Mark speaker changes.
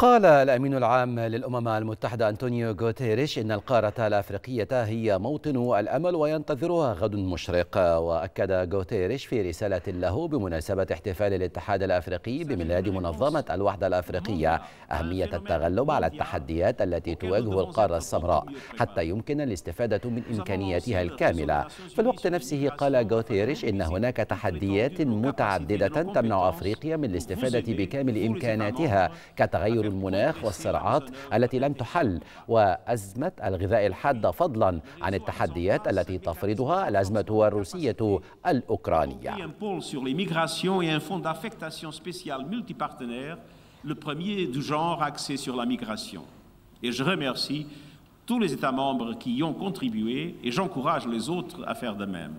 Speaker 1: قال الأمين العام للأمم المتحدة أنطونيو غوتيريش إن القارة الأفريقية هي موطن الأمل وينتظرها غد مشرق وأكد غوتيريش في رسالة له بمناسبة احتفال الاتحاد الأفريقي بميلاد منظمة الوحدة الأفريقية أهمية التغلب على التحديات التي تواجه القارة السمراء حتى يمكن الاستفادة من إمكانياتها الكاملة في الوقت نفسه قال غوتيريش إن هناك تحديات متعددة تمنع أفريقيا من الاستفادة بكامل إمكاناتها كتغير المناخ والصراعات التي لم تحل وأزمة الغذاء الحادة فضلا عن التحديات التي تفرضها الأزمة الروسية الأوكرانية
Speaker 2: le premier du genre axé sur la migration. Et je remercie tous les États membres qui y ont contribué et j'encourage les autres à faire de même.